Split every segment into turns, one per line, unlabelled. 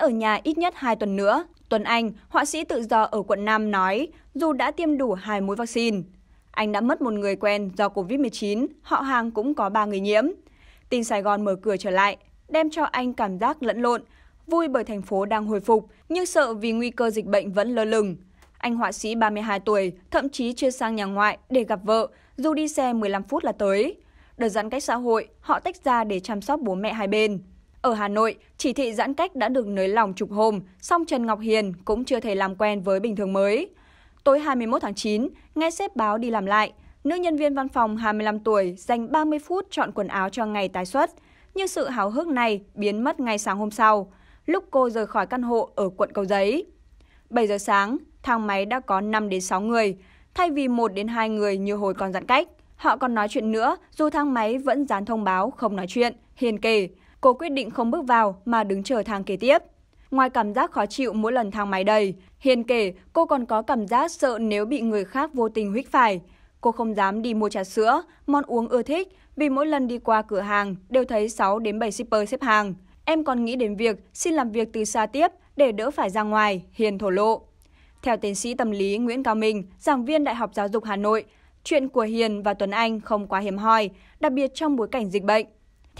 ở nhà ít nhất 2 tuần nữa. Tuấn Anh, họa sĩ tự do ở quận Nam nói, dù đã tiêm đủ hai mũi vaccine. Anh đã mất một người quen do Covid-19, họ hàng cũng có ba người nhiễm. Tin Sài Gòn mở cửa trở lại, đem cho anh cảm giác lẫn lộn, vui bởi thành phố đang hồi phục, nhưng sợ vì nguy cơ dịch bệnh vẫn lơ lửng. Anh họa sĩ 32 tuổi, thậm chí chưa sang nhà ngoại để gặp vợ, dù đi xe 15 phút là tới. Đợt giãn cách xã hội, họ tách ra để chăm sóc bố mẹ hai bên. Ở Hà Nội, chỉ thị giãn cách đã được nới lỏng chục hôm, song Trần Ngọc Hiền cũng chưa thể làm quen với bình thường mới. Tối 21 tháng 9, nghe xếp báo đi làm lại, nữ nhân viên văn phòng 25 tuổi dành 30 phút chọn quần áo cho ngày tái xuất. Nhưng sự háo hức này biến mất ngay sáng hôm sau, lúc cô rời khỏi căn hộ ở quận Cầu Giấy. 7 giờ sáng, thang máy đã có 5 đến 6 người, thay vì 1 đến 2 người như hồi còn giãn cách. Họ còn nói chuyện nữa, dù thang máy vẫn dán thông báo không nói chuyện, hiền kể cô quyết định không bước vào mà đứng chờ thang kế tiếp. Ngoài cảm giác khó chịu mỗi lần thang máy đầy, Hiền kể cô còn có cảm giác sợ nếu bị người khác vô tình huých phải. Cô không dám đi mua trà sữa, món uống ưa thích vì mỗi lần đi qua cửa hàng đều thấy 6 đến 7 shipper xếp hàng. Em còn nghĩ đến việc xin làm việc từ xa tiếp để đỡ phải ra ngoài, Hiền thổ lộ. Theo tiến sĩ tâm lý Nguyễn Cao Minh, giảng viên Đại học Giáo dục Hà Nội, chuyện của Hiền và Tuấn Anh không quá hiếm hoi, đặc biệt trong bối cảnh dịch bệnh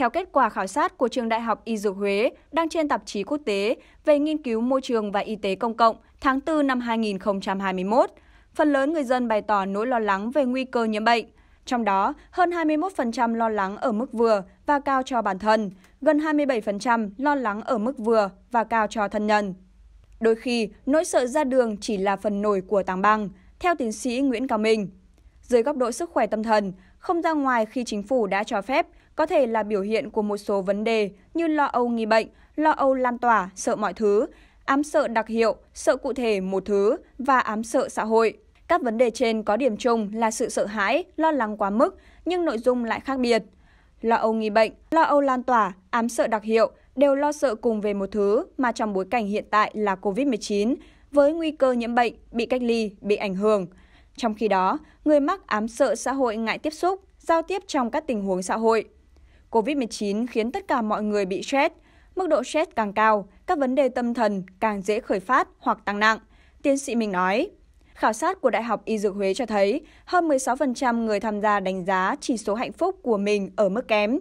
theo kết quả khảo sát của Trường Đại học Y Dược Huế đăng trên tạp chí quốc tế về nghiên cứu môi trường và y tế công cộng tháng 4 năm 2021, phần lớn người dân bày tỏ nỗi lo lắng về nguy cơ nhiễm bệnh. Trong đó, hơn 21% lo lắng ở mức vừa và cao cho bản thân, gần 27% lo lắng ở mức vừa và cao cho thân nhân. Đôi khi, nỗi sợ ra đường chỉ là phần nổi của tảng băng, theo tiến sĩ Nguyễn Cao Minh. Dưới góc độ sức khỏe tâm thần, không ra ngoài khi chính phủ đã cho phép có thể là biểu hiện của một số vấn đề như lo âu nghi bệnh, lo âu lan tỏa, sợ mọi thứ, ám sợ đặc hiệu, sợ cụ thể một thứ và ám sợ xã hội. Các vấn đề trên có điểm chung là sự sợ hãi, lo lắng quá mức, nhưng nội dung lại khác biệt. Lo âu nghi bệnh, lo âu lan tỏa, ám sợ đặc hiệu đều lo sợ cùng về một thứ mà trong bối cảnh hiện tại là COVID-19, với nguy cơ nhiễm bệnh, bị cách ly, bị ảnh hưởng. Trong khi đó, người mắc ám sợ xã hội ngại tiếp xúc, giao tiếp trong các tình huống xã hội. COVID-19 khiến tất cả mọi người bị stress. Mức độ stress càng cao, các vấn đề tâm thần càng dễ khởi phát hoặc tăng nặng, tiến sĩ mình nói. Khảo sát của Đại học Y Dược Huế cho thấy hơn 16% người tham gia đánh giá chỉ số hạnh phúc của mình ở mức kém.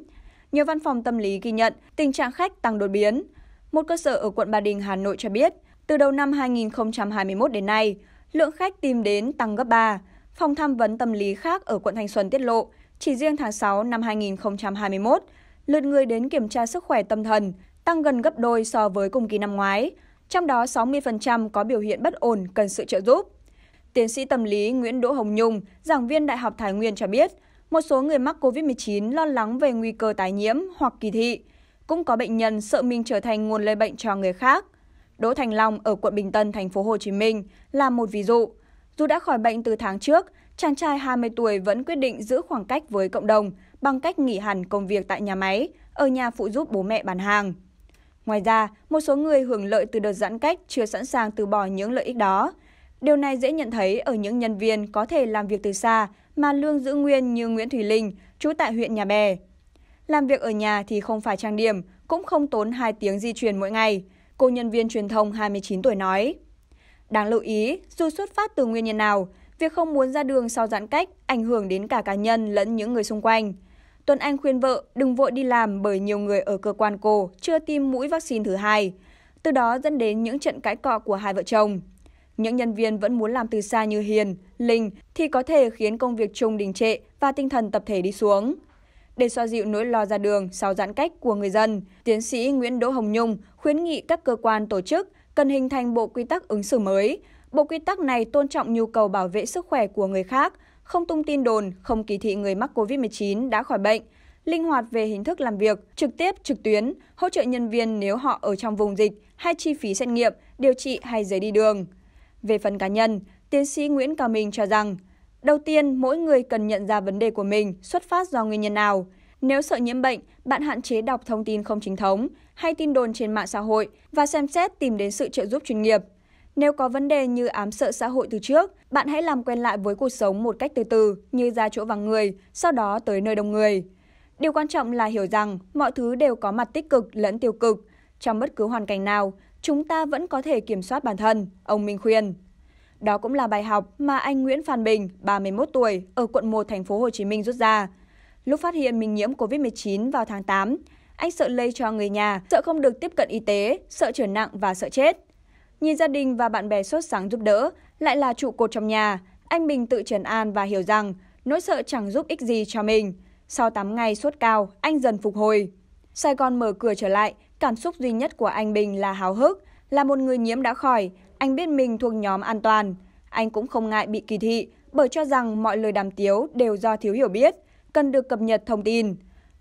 Nhiều văn phòng tâm lý ghi nhận tình trạng khách tăng đột biến. Một cơ sở ở quận Ba Đình, Hà Nội cho biết, từ đầu năm 2021 đến nay, lượng khách tìm đến tăng gấp 3. Phòng tham vấn tâm lý khác ở quận Thanh Xuân tiết lộ, chỉ riêng tháng 6 năm 2021, lượt người đến kiểm tra sức khỏe tâm thần tăng gần gấp đôi so với cùng kỳ năm ngoái, trong đó 60% có biểu hiện bất ổn cần sự trợ giúp. Tiến sĩ tâm lý Nguyễn Đỗ Hồng Nhung, giảng viên Đại học Thái Nguyên cho biết, một số người mắc COVID-19 lo lắng về nguy cơ tái nhiễm hoặc kỳ thị. Cũng có bệnh nhân sợ mình trở thành nguồn lây bệnh cho người khác. Đỗ Thành Long ở quận Bình Tân, thành phố Hồ Chí Minh là một ví dụ. Dù đã khỏi bệnh từ tháng trước, chàng trai 20 tuổi vẫn quyết định giữ khoảng cách với cộng đồng bằng cách nghỉ hẳn công việc tại nhà máy, ở nhà phụ giúp bố mẹ bán hàng. Ngoài ra, một số người hưởng lợi từ đợt giãn cách chưa sẵn sàng từ bỏ những lợi ích đó. Điều này dễ nhận thấy ở những nhân viên có thể làm việc từ xa mà lương giữ nguyên như Nguyễn Thủy Linh, trú tại huyện Nhà Bè. Làm việc ở nhà thì không phải trang điểm, cũng không tốn 2 tiếng di chuyển mỗi ngày, cô nhân viên truyền thông 29 tuổi nói. Đáng lưu ý, dù xuất phát từ nguyên nhân nào, Việc không muốn ra đường sau giãn cách ảnh hưởng đến cả cá nhân lẫn những người xung quanh. Tuấn Anh khuyên vợ đừng vội đi làm bởi nhiều người ở cơ quan cô chưa tiêm mũi vaccine thứ hai, từ đó dẫn đến những trận cãi cọ của hai vợ chồng. Những nhân viên vẫn muốn làm từ xa như Hiền, Linh thì có thể khiến công việc chung đình trệ và tinh thần tập thể đi xuống. Để xoa dịu nỗi lo ra đường sau giãn cách của người dân, tiến sĩ Nguyễn Đỗ Hồng Nhung khuyến nghị các cơ quan tổ chức cần hình thành bộ quy tắc ứng xử mới, Bộ quy tắc này tôn trọng nhu cầu bảo vệ sức khỏe của người khác, không tung tin đồn, không kỳ thị người mắc COVID-19 đã khỏi bệnh, linh hoạt về hình thức làm việc, trực tiếp, trực tuyến, hỗ trợ nhân viên nếu họ ở trong vùng dịch hay chi phí xét nghiệm, điều trị hay giấy đi đường. Về phần cá nhân, tiến sĩ Nguyễn Cao Minh cho rằng, đầu tiên mỗi người cần nhận ra vấn đề của mình xuất phát do nguyên nhân nào. Nếu sợ nhiễm bệnh, bạn hạn chế đọc thông tin không chính thống hay tin đồn trên mạng xã hội và xem xét tìm đến sự trợ giúp chuyên nghiệp. Nếu có vấn đề như ám sợ xã hội từ trước, bạn hãy làm quen lại với cuộc sống một cách từ từ, như ra chỗ vắng người, sau đó tới nơi đông người. Điều quan trọng là hiểu rằng mọi thứ đều có mặt tích cực lẫn tiêu cực. Trong bất cứ hoàn cảnh nào, chúng ta vẫn có thể kiểm soát bản thân, ông Minh khuyên. Đó cũng là bài học mà anh Nguyễn Phan Bình, 31 tuổi, ở quận 1 thành phố Hồ Chí Minh rút ra. Lúc phát hiện mình nhiễm COVID-19 vào tháng 8, anh sợ lây cho người nhà, sợ không được tiếp cận y tế, sợ trở nặng và sợ chết nhìn gia đình và bạn bè sốt sáng giúp đỡ, lại là trụ cột trong nhà, anh Bình tự trấn an và hiểu rằng nỗi sợ chẳng giúp ích gì cho mình. Sau 8 ngày sốt cao, anh dần phục hồi. Sài Gòn mở cửa trở lại, cảm xúc duy nhất của anh Bình là háo hức, là một người nhiễm đã khỏi, anh biết mình thuộc nhóm an toàn. Anh cũng không ngại bị kỳ thị, bởi cho rằng mọi lời đàm tiếu đều do thiếu hiểu biết, cần được cập nhật thông tin.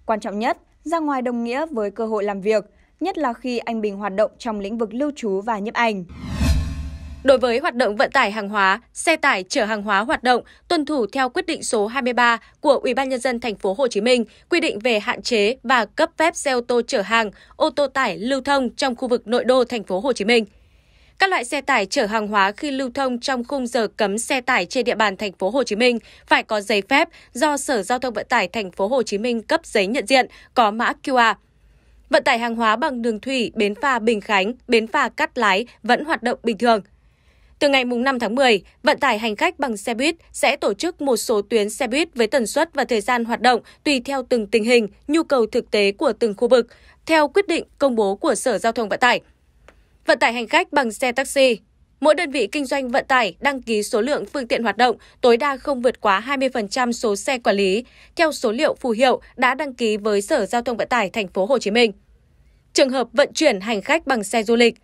Quan trọng nhất, ra ngoài đồng nghĩa với cơ hội làm việc, nhất là khi anh Bình hoạt động trong lĩnh vực lưu trú và nhiếp ảnh.
Đối với hoạt động vận tải hàng hóa, xe tải chở hàng hóa hoạt động tuân thủ theo quyết định số 23 của Ủy ban nhân dân thành phố Hồ Chí Minh quy định về hạn chế và cấp phép xe ô tô chở hàng, ô tô tải lưu thông trong khu vực nội đô thành phố Hồ Chí Minh. Các loại xe tải chở hàng hóa khi lưu thông trong khung giờ cấm xe tải trên địa bàn thành phố Hồ Chí Minh phải có giấy phép do Sở Giao thông Vận tải thành phố Hồ Chí Minh cấp giấy nhận diện có mã QR Vận tải hàng hóa bằng đường thủy bến phà Bình Khánh, bến phà Cát Lái vẫn hoạt động bình thường. Từ ngày 5 tháng 10, vận tải hành khách bằng xe buýt sẽ tổ chức một số tuyến xe buýt với tần suất và thời gian hoạt động tùy theo từng tình hình, nhu cầu thực tế của từng khu vực, theo quyết định công bố của Sở Giao thông Vận tải. Vận tải hành khách bằng xe taxi Mỗi đơn vị kinh doanh vận tải đăng ký số lượng phương tiện hoạt động tối đa không vượt quá 20% số xe quản lý theo số liệu phù hiệu đã đăng ký với Sở Giao thông Vận tải thành phố Hồ Chí Minh. Trường hợp vận chuyển hành khách bằng xe du lịch,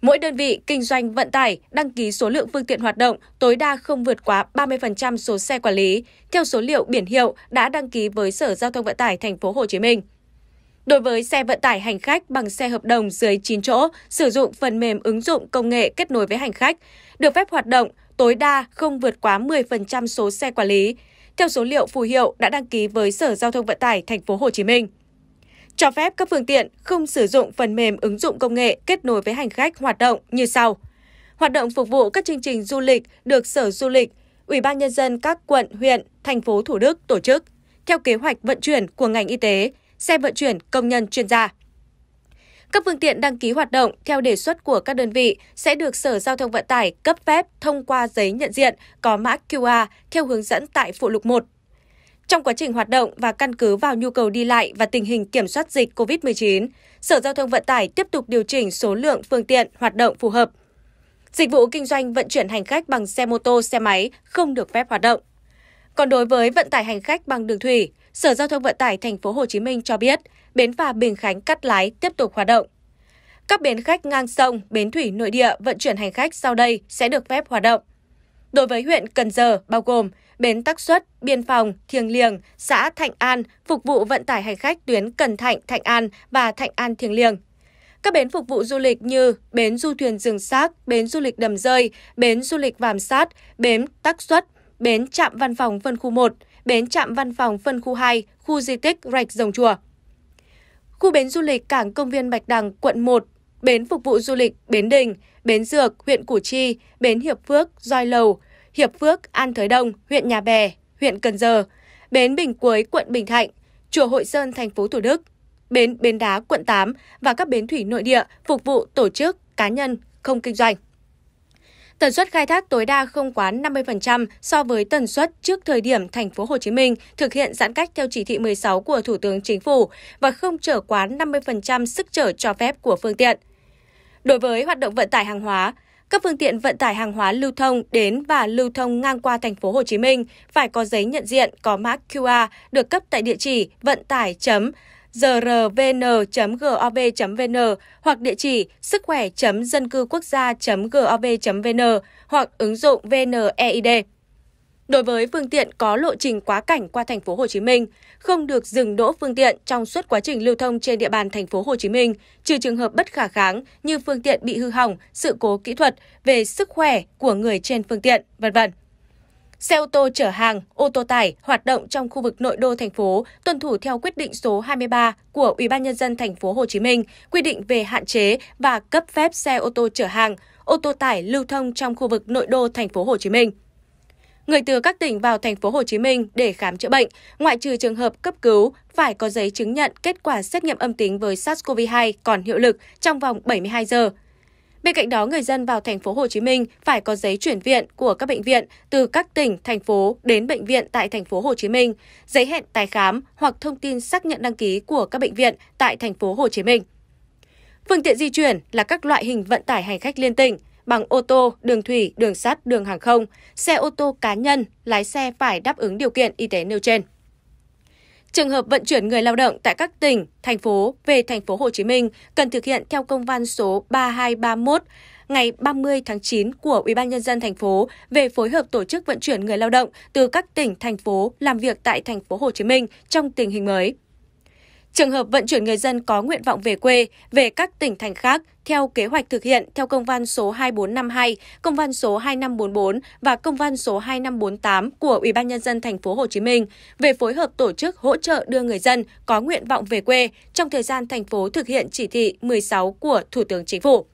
mỗi đơn vị kinh doanh vận tải đăng ký số lượng phương tiện hoạt động tối đa không vượt quá 30% số xe quản lý theo số liệu biển hiệu đã đăng ký với Sở Giao thông Vận tải thành phố Hồ Chí Minh. Đối với xe vận tải hành khách bằng xe hợp đồng dưới 9 chỗ, sử dụng phần mềm ứng dụng công nghệ kết nối với hành khách, được phép hoạt động tối đa không vượt quá 10% số xe quản lý, theo số liệu phù hiệu đã đăng ký với Sở Giao thông Vận tải Thành phố Hồ Chí Minh. Cho phép các phương tiện không sử dụng phần mềm ứng dụng công nghệ kết nối với hành khách hoạt động như sau: hoạt động phục vụ các chương trình du lịch được Sở Du lịch, Ủy ban nhân dân các quận, huyện, thành phố Thủ Đức tổ chức theo kế hoạch vận chuyển của ngành y tế xe vận chuyển công nhân chuyên gia. Các phương tiện đăng ký hoạt động theo đề xuất của các đơn vị sẽ được Sở Giao thông Vận tải cấp phép thông qua giấy nhận diện có mã QR theo hướng dẫn tại phụ lục 1. Trong quá trình hoạt động và căn cứ vào nhu cầu đi lại và tình hình kiểm soát dịch COVID-19, Sở Giao thông Vận tải tiếp tục điều chỉnh số lượng phương tiện hoạt động phù hợp. Dịch vụ kinh doanh vận chuyển hành khách bằng xe mô tô, xe máy không được phép hoạt động. Còn đối với vận tải hành khách bằng đường thủy, Sở Giao thông Vận tải thành phố Hồ Chí Minh cho biết, bến phà Bình Khánh cắt lái tiếp tục hoạt động. Các bến khách ngang sông, bến thủy nội địa vận chuyển hành khách sau đây sẽ được phép hoạt động. Đối với huyện Cần Giờ bao gồm bến Tắc Xuất, Biên Phòng, Thiềng Liềng, xã Thạnh An phục vụ vận tải hành khách tuyến Cần Thạnh, Thạnh An và Thạnh An Thiềng Liềng. Các bến phục vụ du lịch như bến du thuyền rừng xác, bến du lịch đầm rơi, bến du lịch vàm sát, bến Tắc Xuất, bến trạm văn phòng phân khu 1, bến trạm văn phòng phân khu 2, khu di tích Rạch Rồng Chùa. Khu bến du lịch Cảng Công viên Bạch Đằng, quận 1, bến phục vụ du lịch Bến Đình, Bến Dược, huyện Củ Chi, Bến Hiệp Phước, Doi Lầu, Hiệp Phước, An Thới Đông, huyện Nhà Bè, huyện Cần Giờ, Bến Bình Quế, quận Bình Thạnh, Chùa Hội Sơn, thành phố Thủ Đức, Bến Bến Đá, quận 8 và các bến thủy nội địa phục vụ tổ chức, cá nhân, không kinh doanh. Tần suất khai thác tối đa không quá 50% so với tần suất trước thời điểm thành phố Hồ Chí Minh thực hiện giãn cách theo chỉ thị 16 của Thủ tướng Chính phủ và không trở quá 50% sức trở cho phép của phương tiện. Đối với hoạt động vận tải hàng hóa, các phương tiện vận tải hàng hóa lưu thông đến và lưu thông ngang qua thành phố Hồ Chí Minh phải có giấy nhận diện có mã QR được cấp tại địa chỉ vận tải chấm grvn.gov.vn hoặc địa chỉ sức khỏe dân cư quốc gia gov vn hoặc ứng dụng VNEID. Đối với phương tiện có lộ trình quá cảnh qua thành phố Hồ Chí Minh, không được dừng đỗ phương tiện trong suốt quá trình lưu thông trên địa bàn thành phố Hồ Chí Minh, trừ trường hợp bất khả kháng như phương tiện bị hư hỏng, sự cố kỹ thuật về sức khỏe của người trên phương tiện, vân vân. Xe ô tô chở hàng, ô tô tải hoạt động trong khu vực nội đô thành phố tuân thủ theo quyết định số 23 của Ủy ban nhân dân thành phố Hồ Chí Minh quy định về hạn chế và cấp phép xe ô tô chở hàng, ô tô tải lưu thông trong khu vực nội đô thành phố Hồ Chí Minh. Người từ các tỉnh vào thành phố Hồ Chí Minh để khám chữa bệnh, ngoại trừ trường hợp cấp cứu, phải có giấy chứng nhận kết quả xét nghiệm âm tính với SARS-CoV-2 còn hiệu lực trong vòng 72 giờ Bên cạnh đó, người dân vào thành phố Hồ Chí Minh phải có giấy chuyển viện của các bệnh viện từ các tỉnh, thành phố đến bệnh viện tại thành phố Hồ Chí Minh, giấy hẹn tái khám hoặc thông tin xác nhận đăng ký của các bệnh viện tại thành phố Hồ Chí Minh. Phương tiện di chuyển là các loại hình vận tải hành khách liên tỉnh bằng ô tô, đường thủy, đường sắt, đường hàng không, xe ô tô cá nhân, lái xe phải đáp ứng điều kiện y tế nêu trên. Trường hợp vận chuyển người lao động tại các tỉnh, thành phố về thành phố Hồ Chí Minh cần thực hiện theo công văn số 3231 ngày 30 tháng 9 của Ủy ban nhân dân thành phố về phối hợp tổ chức vận chuyển người lao động từ các tỉnh thành phố làm việc tại thành phố Hồ Chí Minh trong tình hình mới. Trường hợp vận chuyển người dân có nguyện vọng về quê, về các tỉnh thành khác theo kế hoạch thực hiện theo công văn số 2452, công văn số 2544 và công văn số 2548 của Ủy ban nhân dân thành phố Hồ Chí Minh về phối hợp tổ chức hỗ trợ đưa người dân có nguyện vọng về quê trong thời gian thành phố thực hiện chỉ thị 16 của Thủ tướng Chính phủ.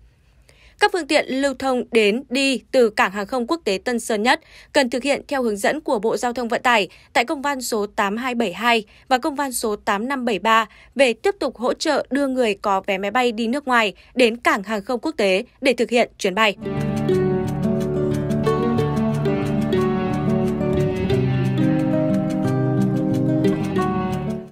Các phương tiện lưu thông đến đi từ cảng hàng không quốc tế Tân Sơn Nhất cần thực hiện theo hướng dẫn của Bộ Giao thông Vận tải tại công văn số 8272 và công văn số 8573 về tiếp tục hỗ trợ đưa người có vé máy bay đi nước ngoài đến cảng hàng không quốc tế để thực hiện chuyến bay.